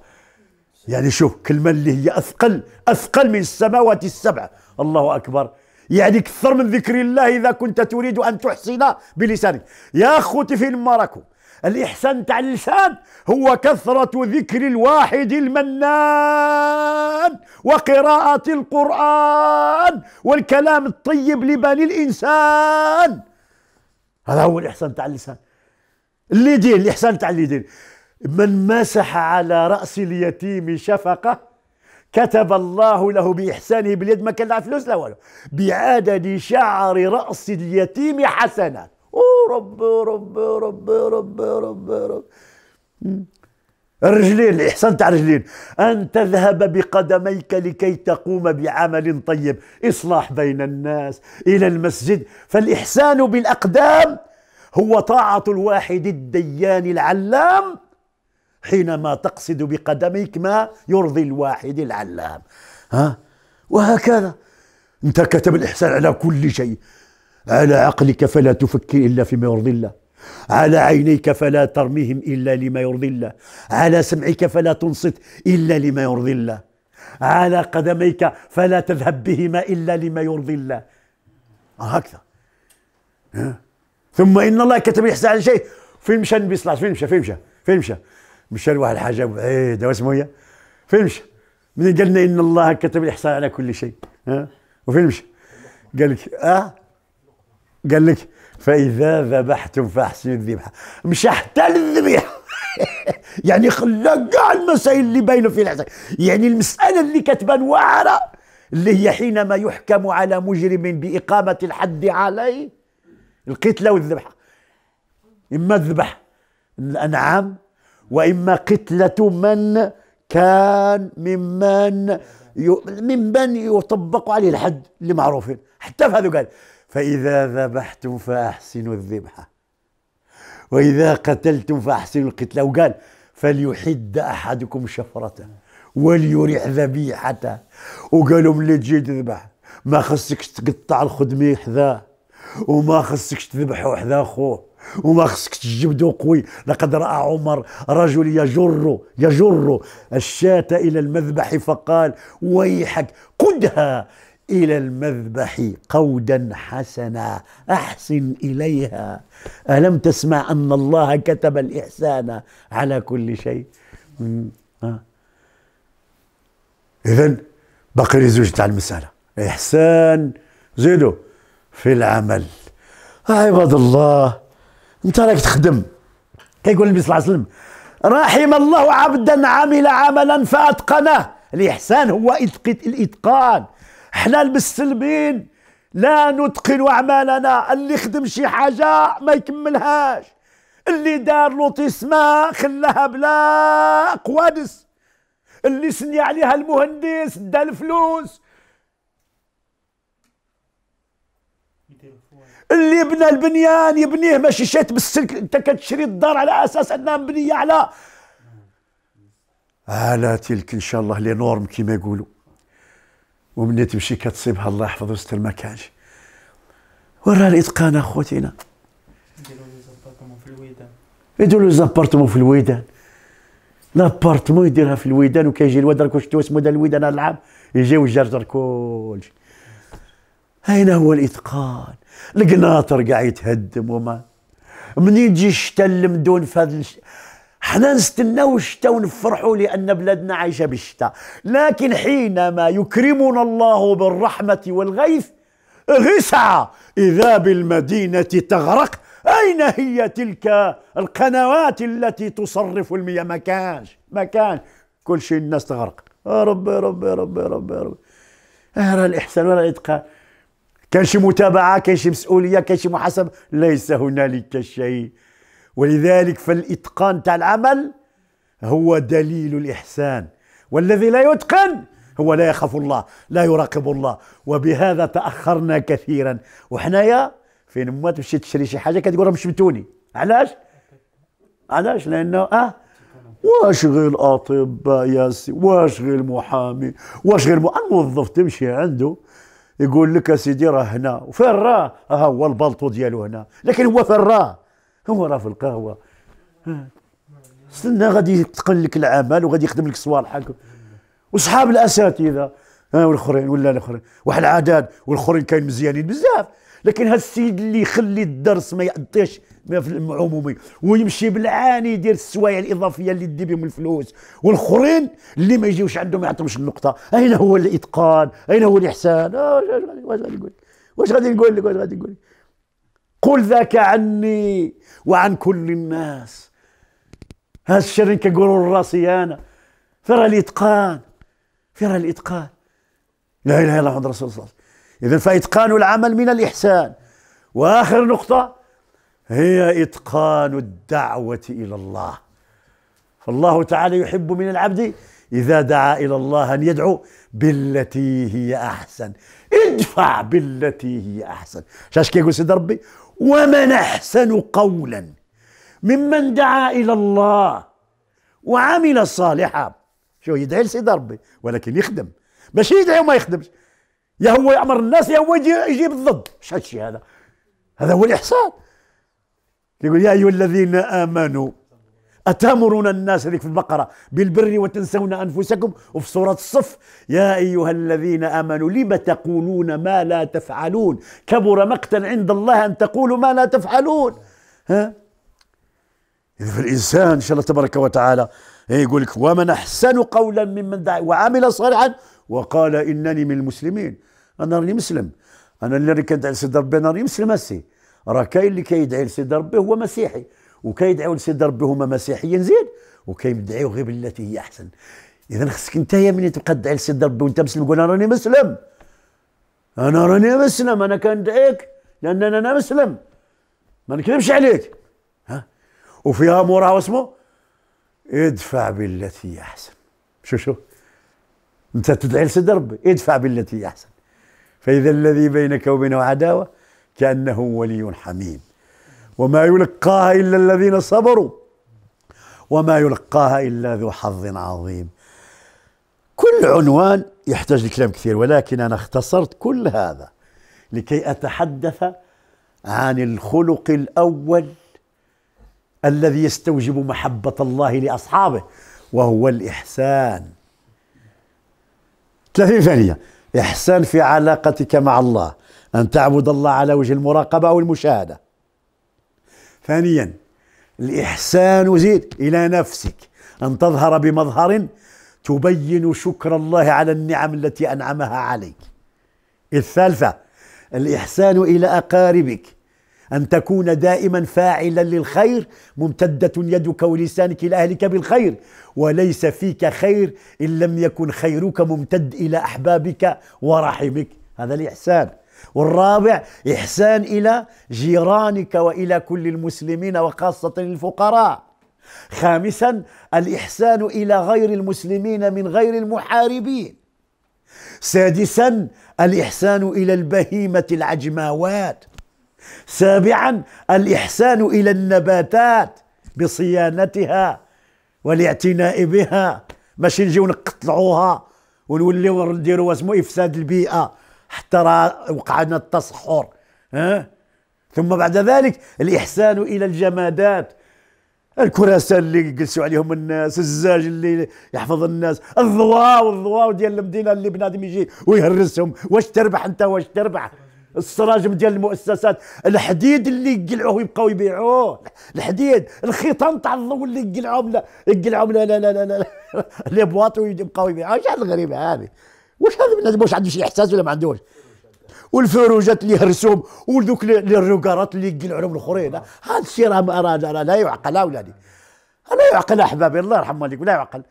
يعني شوف كلمة اللي هي أثقل أثقل من السماوات السبع الله أكبر يعني أكثر من ذكر الله إذا كنت تريد أن تحسن بلسانك يا أخوتي فين مراكم الإحسان تاع اللسان هو كثرة ذكر الواحد المنان وقراءة القرآن والكلام الطيب لبني الإنسان هذا هو الإحسان تاع اللسان اللي اليدين الإحسان تاع اللي اليدين من مسح على رأس اليتيم شفقة كتب الله له بإحسانه باليد ما كان لا فلوس لا والو بعدد شعر رأس اليتيم حسنات رب رب رب رب رب رب الرجلين الاحسان تاع الرجلين ان تذهب بقدميك لكي تقوم بعمل طيب اصلاح بين الناس الى المسجد فالاحسان بالاقدام هو طاعه الواحد الديان العلام حينما تقصد بقدميك ما يرضي الواحد العلام ها وهكذا انت كتب الإحسان على كل شيء على عقلك فلا تفكر إلا فيما يرضي الله على عينيك فلا ترميهم إلا لما يرضي الله على سمعك فلا تنصت إلا لما يرضي الله على قدميك فلا تذهب بهما إلا لما يرضي الله هكذا ثم إن الله كتب الإحسان على شيء فين مشى النبي صلى الله عليه وسلم فين مشى فين مشى فين مشى مشى لواحد الحاجه بعيده إيه، واش هي إيه؟ فين مشى ملي قال لنا ان الله كتب الاحسان على كل شيء ها وفين مشى قال لك اه قال لك فاذا ذبحتم فاحسنوا الذبحه مشى حتى للذبيحه يعني خلى كاع المسائل اللي باينه في الحسن يعني المساله اللي كتبان واعره اللي هي حينما يحكم على مجرم باقامه الحد عليه القتله والذبحه اما الذبح الانعام وإما قتلة من كان ممن ممن يطبق عليه الحد اللي معروفين حتى في هذا قال فإذا ذبحتم فأحسنوا الذبحة وإذا قتلتم فأحسنوا القتلة وقال فليحد أحدكم شفرته وليريح ذبيحته وقالوا اللي تجي تذبح ما خصكش تقطع الخدمة حذاه وما خصكش تذبحه حذا خوه وما خصك تجبدو قوي لقد راى عمر رجل يجر يجر الشاة الى المذبح فقال ويحك قدها الى المذبح قودا حسنا احسن اليها الم تسمع ان الله كتب الاحسان على كل شيء اذا باقي لي زوج تاع المساله احسان زيدوا في العمل عباد الله انت راك تخدم كيقول النبي صلى الله عليه وسلم رحم الله عبدا عمل عملا فاتقنه الاحسان هو الاتقان حنا المستلمين لا نتقن اعمالنا اللي خدم شي حاجه ما يكملهاش اللي دار لوطيسما خلاها بلا قوادس اللي سني عليها المهندس دا الفلوس اللي بنى البنيان يبنيه ماشي شات بالسلك انت كتشري الدار على اساس انها مبنيه على على تلك ان شاء الله لي نورم كيما يقولوا ومني تمشي كتصيبها الله يحفظ ويستر ما كانش وراه الاتقان اخوتينا يديروا لي زابارتمون في الويدان لابارتمون يديرها في الويدان وكيجي الواد راك شفتوا اسمه ذا الويدان هذا العام يجي ويجرجر كلشي هنا هو الاتقان القناطر قاعد يتهدم وما من يجي الشتاء اللي مدون في هذا حنا نستناو الشتاء ونفرحوا لان بلادنا عايشه بالشتاء لكن حينما يكرمنا الله بالرحمه والغيث غسعة اذا بالمدينه تغرق اين هي تلك القنوات التي تصرف المياه ما كانش ما كانش كل شيء الناس تغرق يا ربي يا ربي يا ربي يا ربي يا ربي الاحسان ولا الاتقان كان شي متابعة كان شي مسؤولية كان شي محاسبة ليس هنالك شيء ولذلك فالإتقان تاع العمل هو دليل الإحسان والذي لا يتقن هو لا يخاف الله لا يراقب الله وبهذا تأخرنا كثيرا وحنايا فين ما تمشي تشري شي حاجة كتقول راه مشمتوني علاش؟ علاش؟ لأنه أه واش غير اطباء ياسي واش غير محامي واش غير الموظف تمشي عنده يقول لك يا سيدي راه هنا وفين راه؟ ها هو البلطو ديالو هنا لكن هو فين راه؟ هو راه في القهوه استنى غادي يتقن لك العمل وغادي يخدم لك صوالحك وصحاب الاساتذه ها والاخرين ولا الاخرين واحد العدد والاخرين كاين مزيانين بزاف لكن هالسيد اللي يخلي الدرس ما يعطيش في العمومي ويمشي بالعاني يدير السوايع الاضافيه اللي يدي بهم الفلوس والاخرين اللي ما يجيوش عندهم ما يعطيهمش النقطه اين هو الاتقان اين هو الاحسان آه، واش غادي نقول واش غادي نقول لك واش غادي نقول قل ذاك عني وعن كل الناس هذا الشر كنقولوا لراسي انا فرا الاتقان فرا الاتقان لا اله الا الله محمد رسول الله اذا فاتقان العمل من الاحسان واخر نقطه هي إتقان الدعوة إلى الله فالله تعالى يحب من العبد إذا دعا إلى الله أن يدعو بالتي هي أحسن ادفع بالتي هي أحسن شاش كيقول سيد ربي ومن أحسن قولا ممن دعا إلى الله وعمل صالحا شو يدعي لسيد ربي ولكن يخدم ماشي يدعي وما يخدمش يا هو يأمر الناس يا هو يجيب الضد شاش هذا هذا هو الإحسان يقول يا أيها الذين آمنوا أتامرون الناس هذيك في البقرة بالبر وتنسون أنفسكم وفي سورة الصف يا أيها الذين آمنوا لم تقولون ما لا تفعلون كبر مقتا عند الله أن تقولوا ما لا تفعلون ها فالإنسان إن شاء الله تبارك وتعالى يقول لك ومن أحسن قولا ممن دعا وعمل صالحا وقال إنني من المسلمين أنا راني مسلم أنا اللي كنت على سيد ربي أنا راني مسلم هسي راه كاين اللي كيدعي لسيدي ربي هو مسيحي وكيدعيو لسيدي ربي هما مسيحيين زين وكيدعيو غير بالتي هي احسن اذا خصك انت يا مني تبقى تدعي لسيدي ربي وانت مسلم قول انا راني مسلم انا راني مسلم انا كندعيك لان انا مسلم ما نكذبش عليك ها وفيها موراها واسمه ادفع بالتي هي احسن شو شو انت تدعي لسيدي ربي ادفع بالتي هي احسن فاذا الذي بينك وبينه عداوه كأنه ولي حميم وما يلقاها إلا الذين صبروا وما يلقاها إلا ذو حظ عظيم كل عنوان يحتاج لكلام كثير ولكن أنا اختصرت كل هذا لكي أتحدث عن الخلق الأول الذي يستوجب محبة الله لأصحابه وهو الإحسان 30 ثانية إحسان في علاقتك مع الله أن تعبد الله على وجه المراقبة أو المشاهدة ثانيا الإحسان زيد إلى نفسك أن تظهر بمظهر تبين شكر الله على النعم التي أنعمها عليك الثالثة الإحسان إلى أقاربك أن تكون دائما فاعلا للخير ممتدة يدك ولسانك إلى أهلك بالخير وليس فيك خير إن لم يكن خيرك ممتد إلى أحبابك ورحمك هذا الإحسان والرابع إحسان إلى جيرانك وإلى كل المسلمين وخاصة الفقراء خامسا الإحسان إلى غير المسلمين من غير المحاربين سادسا الإحسان إلى البهيمة العجماوات سابعا الإحسان إلى النباتات بصيانتها والاعتناء بها ماشي نجيو نقطعوها ونوليو نديروا اسمه افساد البيئه حتى راه وقعنا التصحر ها ثم بعد ذلك الإحسان إلى الجمادات الكراسة اللي جلسوا عليهم الناس الزاج اللي يحفظ الناس الضواو الضواو ديال المدينة اللي بنادم يجي ويهرسهم واش تربح انت واش تربح السراجم ديال المؤسسات الحديد اللي يقلعوه يبقاو يبيعوه الحديد الخيطان تاع الضو اللي يقلعوهم لا لا لا لا لا, لا. لي بواط ويبقاو يبيعوه شحال غريبه هذه واش هذا من واش عنده شي احساس ولا ما عندوش والفروجات اللي هرسوهم وذوك الروكارات اللي قلعوا الاخرين هذا الشيء راه لا يعقل يا اولادي لا يعقل احبابي الله يرحم والديك لا يعقل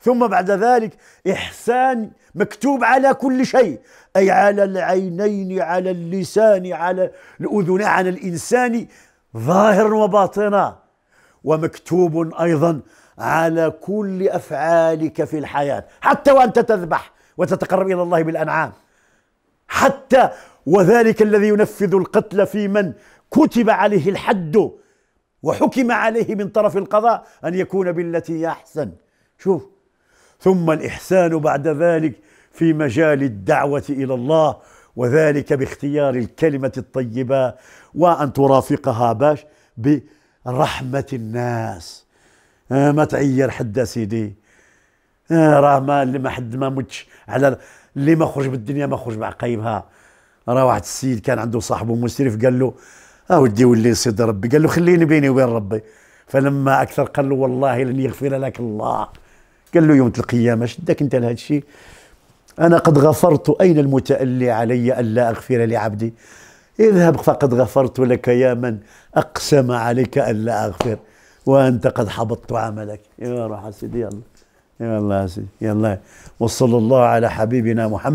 ثم بعد ذلك إحسان مكتوب على كل شيء أي على العينين على اللسان على الأذن على الإنسان ظاهرا وباطنا ومكتوب أيضا على كل أفعالك في الحياة حتى وأنت تذبح وتتقرب إلى الله بالأنعام حتى وذلك الذي ينفذ القتل في من كتب عليه الحد وحكم عليه من طرف القضاء أن يكون بالتي أحسن شوف ثم الإحسان بعد ذلك في مجال الدعوة إلى الله وذلك باختيار الكلمة الطيبة وأن ترافقها باش برحمة الناس آه، ما تغير حد سيدي آه راه ما اللي ما حد ما متش على اللي ما خرج بالدنيا ما خرج بعقايبها راه واحد السيد كان عنده صاحبه مسرف قال له اه ودي ولي سيد ربي قال له خليني بيني وبين ربي فلما اكثر قال له والله لن يغفر لك الله قال له يوم القيامه شدك انت لهذا الشيء انا قد غفرت اين المتالي علي الا اغفر لعبدي اذهب فقد غفرت لك يا من اقسم عليك الا اغفر وانت قد حبطت عملك يا روح سيدي الله الله يا سيدي وصلى الله على حبيبنا محمد